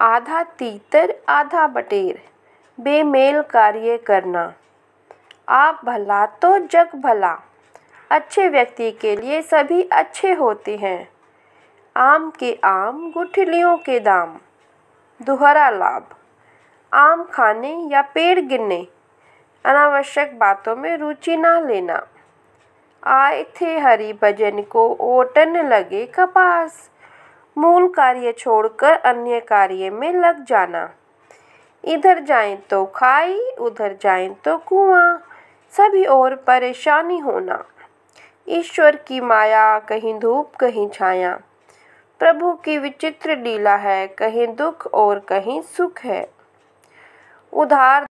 आधा तीतर आधा बटेर बेमेल कार्य करना आप भला तो जग भला अच्छे व्यक्ति के लिए सभी अच्छे होते हैं आम के आम गुठलियों के दाम दोहरा लाभ आम खाने या पेड़ गिरने अनावश्यक बातों में रुचि ना लेना आए थे हरी भजन को ओटन लगे कपास मूल कार्य छोड़कर अन्य कार्य में लग जाना इधर जाएं तो खाई उधर जाएं तो कुआं सभी ओर परेशानी होना ईश्वर की माया कहीं धूप कहीं छाया प्रभु की विचित्र लीला है कहीं दुख और कहीं सुख है उधार